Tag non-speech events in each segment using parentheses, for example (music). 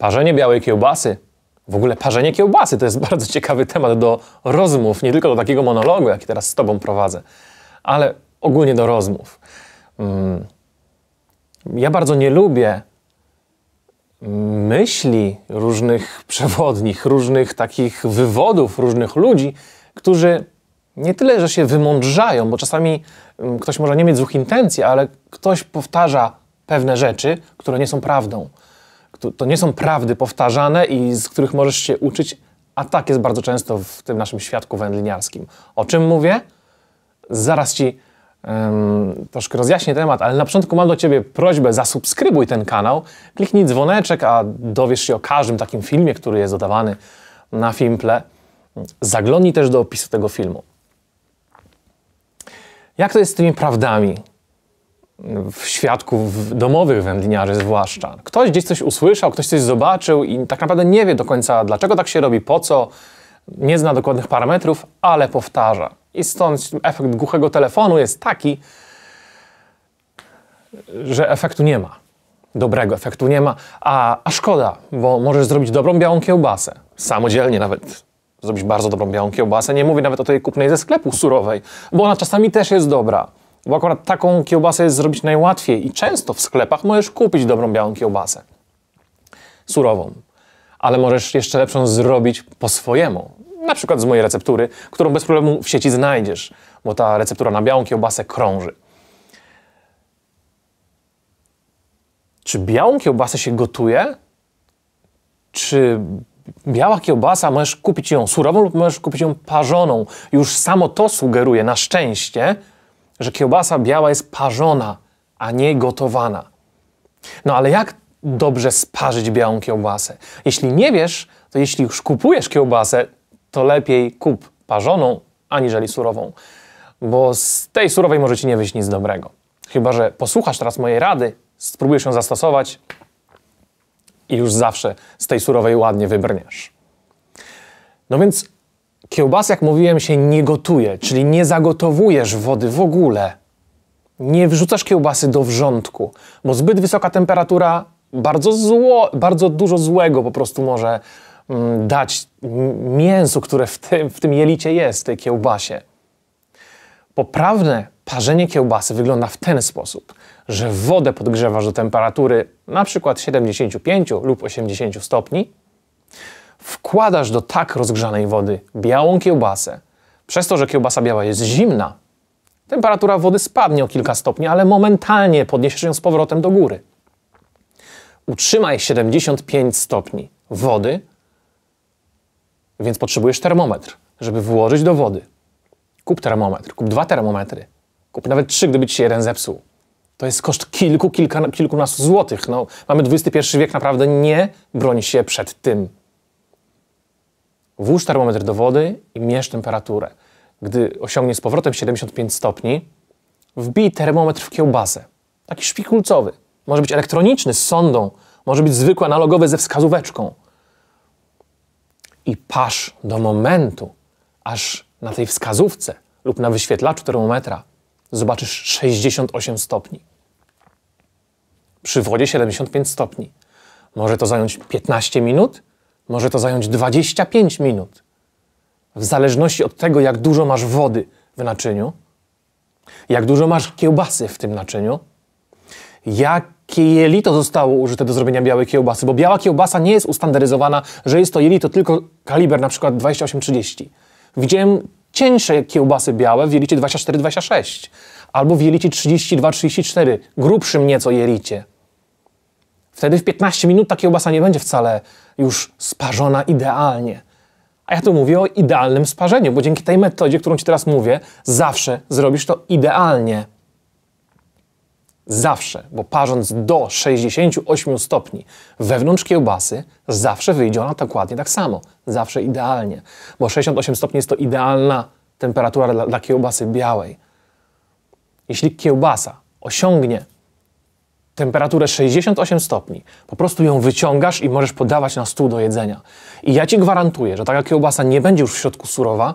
Parzenie białej kiełbasy. W ogóle parzenie kiełbasy to jest (laughs) bardzo ciekawy temat do rozmów, nie tylko do takiego monologu, jaki teraz z Tobą prowadzę, ale ogólnie do rozmów. Mm, ja bardzo nie lubię myśli różnych przewodnich, różnych takich wywodów, różnych ludzi, którzy nie tyle, że się wymądrzają, bo czasami mm, ktoś może nie mieć złych intencji, ale ktoś powtarza pewne rzeczy, które nie są prawdą to nie są prawdy powtarzane i z których możesz się uczyć, a tak jest bardzo często w tym naszym świadku wędliniarskim. O czym mówię? Zaraz ci um, troszkę rozjaśnię temat, ale na początku mam do ciebie prośbę, zasubskrybuj ten kanał, kliknij dzwoneczek, a dowiesz się o każdym takim filmie, który jest dodawany na Filmple. Zaglądnij też do opisu tego filmu. Jak to jest z tymi prawdami? w świadków domowych wędliniarzy zwłaszcza. Ktoś gdzieś coś usłyszał, ktoś coś zobaczył i tak naprawdę nie wie do końca, dlaczego tak się robi, po co, nie zna dokładnych parametrów, ale powtarza. I stąd efekt głuchego telefonu jest taki, że efektu nie ma. Dobrego efektu nie ma, a, a szkoda, bo możesz zrobić dobrą białą kiełbasę. Samodzielnie nawet zrobić bardzo dobrą białą kiełbasę. Nie mówię nawet o tej kupnej ze sklepu surowej, bo ona czasami też jest dobra bo akurat taką kiełbasę jest zrobić najłatwiej i często w sklepach możesz kupić dobrą białą kiełbasę. Surową. Ale możesz jeszcze lepszą zrobić po swojemu. Na przykład z mojej receptury, którą bez problemu w sieci znajdziesz, bo ta receptura na białą kiełbasę krąży. Czy białą kiełbasę się gotuje? Czy biała kiełbasa, możesz kupić ją surową lub możesz kupić ją parzoną. Już samo to sugeruje, na szczęście, że kiełbasa biała jest parzona, a nie gotowana. No ale jak dobrze sparzyć białą kiełbasę? Jeśli nie wiesz, to jeśli już kupujesz kiełbasę, to lepiej kup parzoną aniżeli surową, bo z tej surowej może ci nie wyjść nic dobrego. Chyba, że posłuchasz teraz mojej rady, spróbujesz ją zastosować i już zawsze z tej surowej ładnie wybrniesz. No więc Kiełbas, jak mówiłem, się nie gotuje, czyli nie zagotowujesz wody w ogóle. Nie wrzucasz kiełbasy do wrzątku, bo zbyt wysoka temperatura bardzo, zło, bardzo dużo złego po prostu może mm, dać mięsu, które w tym, w tym jelicie jest, tej kiełbasie. Poprawne parzenie kiełbasy wygląda w ten sposób, że wodę podgrzewasz do temperatury na przykład 75 lub 80 stopni, wkładasz do tak rozgrzanej wody białą kiełbasę, przez to, że kiełbasa biała jest zimna, temperatura wody spadnie o kilka stopni, ale momentalnie podniesiesz ją z powrotem do góry. Utrzymaj 75 stopni wody, więc potrzebujesz termometr, żeby włożyć do wody. Kup termometr, kup dwa termometry, kup nawet trzy, gdyby ci się jeden zepsuł. To jest koszt kilku, kilka, kilkunastu złotych. No, mamy XXI wiek, naprawdę nie broń się przed tym. Włóż termometr do wody i mierz temperaturę. Gdy osiągnie z powrotem 75 stopni, wbij termometr w kiełbasę. Taki szpikulcowy. Może być elektroniczny z sondą, może być zwykły analogowy ze wskazóweczką. I pasz do momentu, aż na tej wskazówce lub na wyświetlaczu termometra zobaczysz 68 stopni. Przy wodzie 75 stopni. Może to zająć 15 minut, może to zająć 25 minut. W zależności od tego, jak dużo masz wody w naczyniu, jak dużo masz kiełbasy w tym naczyniu, jakie jelito zostało użyte do zrobienia białej kiełbasy, bo biała kiełbasa nie jest ustandaryzowana, że jest to jelito tylko kaliber na przykład 28-30. Widziałem cieńsze kiełbasy białe w jelicie 24-26 albo w jelicie 32-34, grubszym nieco jelicie. Wtedy w 15 minut ta kiełbasa nie będzie wcale już sparzona idealnie. A ja tu mówię o idealnym sparzeniu, bo dzięki tej metodzie, którą Ci teraz mówię, zawsze zrobisz to idealnie. Zawsze, bo parząc do 68 stopni wewnątrz kiełbasy, zawsze wyjdzie ona dokładnie tak samo. Zawsze idealnie, bo 68 stopni jest to idealna temperatura dla, dla kiełbasy białej. Jeśli kiełbasa osiągnie temperaturę 68 stopni, po prostu ją wyciągasz i możesz podawać na stół do jedzenia. I ja ci gwarantuję, że taka kiełbasa nie będzie już w środku surowa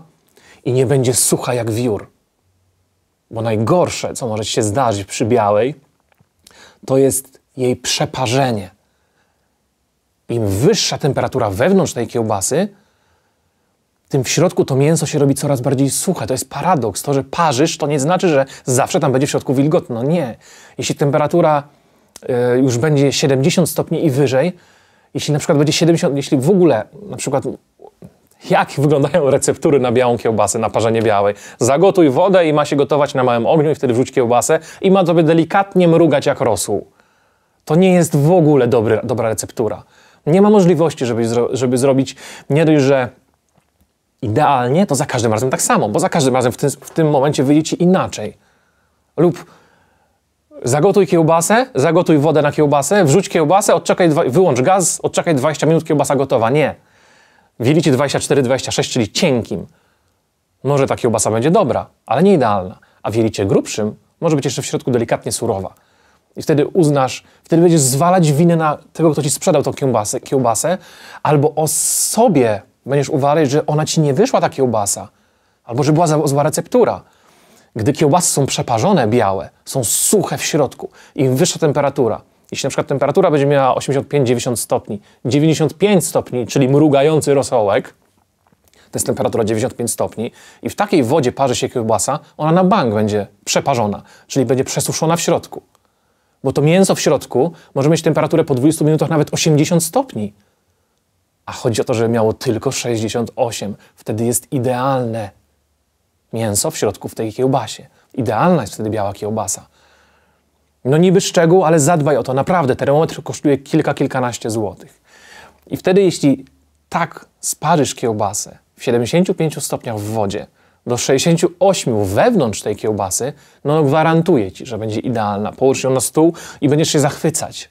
i nie będzie sucha jak wiór. Bo najgorsze, co może się zdarzyć przy białej, to jest jej przeparzenie. Im wyższa temperatura wewnątrz tej kiełbasy, tym w środku to mięso się robi coraz bardziej suche. To jest paradoks. To, że parzysz, to nie znaczy, że zawsze tam będzie w środku wilgotno. Nie. Jeśli temperatura E, już będzie 70 stopni i wyżej, jeśli na przykład będzie 70, jeśli w ogóle na przykład jak wyglądają receptury na białą kiełbasę, na parzenie białej. Zagotuj wodę i ma się gotować na małym ogniu i wtedy wrzuć kiełbasę i ma sobie delikatnie mrugać jak rosół. To nie jest w ogóle dobry, dobra receptura. Nie ma możliwości, żeby, żeby zrobić nie dość, że idealnie, to za każdym razem tak samo, bo za każdym razem w tym, w tym momencie wyjdzie ci inaczej. Lub Zagotuj kiełbasę, zagotuj wodę na kiełbasę, wrzuć kiełbasę, odczekaj, wyłącz gaz, odczekaj 20 minut, kiełbasa gotowa. Nie. Wielicie 24-26, czyli cienkim. Może ta kiełbasa będzie dobra, ale nie idealna. A w grubszym może być jeszcze w środku delikatnie surowa. I wtedy uznasz, wtedy będziesz zwalać winę na tego, kto ci sprzedał tą kiełbasę, kiełbasę albo o sobie będziesz uważać, że ona ci nie wyszła ta kiełbasa, albo że była zła receptura. Gdy kiełbasy są przeparzone białe, są suche w środku, im wyższa temperatura, jeśli na przykład temperatura będzie miała 85-90 stopni, 95 stopni, czyli mrugający rosołek, to jest temperatura 95 stopni i w takiej wodzie parzy się kiełbasa, ona na bank będzie przeparzona, czyli będzie przesuszona w środku. Bo to mięso w środku może mieć temperaturę po 20 minutach nawet 80 stopni. A chodzi o to, że miało tylko 68. Wtedy jest idealne mięso w środku w tej kiełbasie. Idealna jest wtedy biała kiełbasa. No niby szczegół, ale zadbaj o to naprawdę. Termometr kosztuje kilka, kilkanaście złotych. I wtedy jeśli tak sparzysz kiełbasę w 75 stopniach w wodzie do 68 wewnątrz tej kiełbasy, no gwarantuję Ci, że będzie idealna. Połóż ją na stół i będziesz się zachwycać.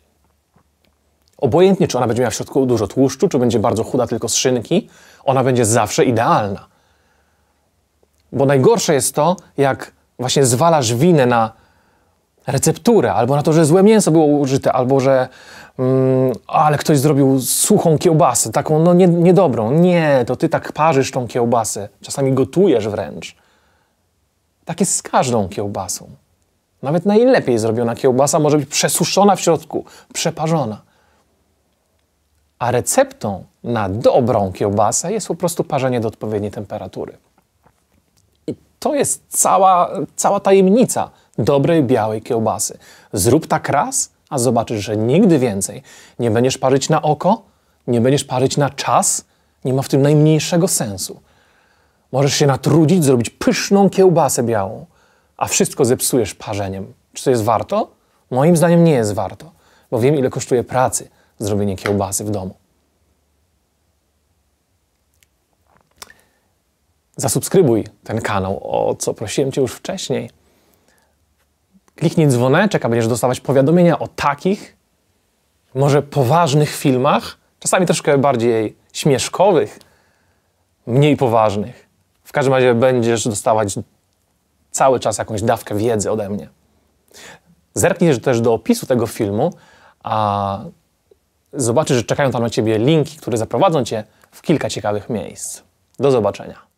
Obojętnie, czy ona będzie miała w środku dużo tłuszczu, czy będzie bardzo chuda tylko z szynki, ona będzie zawsze idealna. Bo najgorsze jest to, jak właśnie zwalasz winę na recepturę, albo na to, że złe mięso było użyte, albo że mm, ale ktoś zrobił suchą kiełbasę, taką no nie, niedobrą. Nie, to ty tak parzysz tą kiełbasę. Czasami gotujesz wręcz. Tak jest z każdą kiełbasą. Nawet najlepiej zrobiona kiełbasa może być przesuszona w środku, przeparzona. A receptą na dobrą kiełbasę jest po prostu parzenie do odpowiedniej temperatury. I to jest cała, cała tajemnica dobrej białej kiełbasy. Zrób tak raz, a zobaczysz, że nigdy więcej nie będziesz parzyć na oko, nie będziesz parzyć na czas, nie ma w tym najmniejszego sensu. Możesz się natrudzić, zrobić pyszną kiełbasę białą, a wszystko zepsujesz parzeniem. Czy to jest warto? Moim zdaniem nie jest warto, bo wiem, ile kosztuje pracy zrobienie kiełbasy w domu. Zasubskrybuj ten kanał, o co prosiłem Cię już wcześniej. Kliknij dzwoneczek, a będziesz dostawać powiadomienia o takich, może poważnych filmach, czasami troszkę bardziej śmieszkowych, mniej poważnych. W każdym razie będziesz dostawać cały czas jakąś dawkę wiedzy ode mnie. Zerknij też do opisu tego filmu, a zobaczysz, że czekają tam na Ciebie linki, które zaprowadzą Cię w kilka ciekawych miejsc. Do zobaczenia.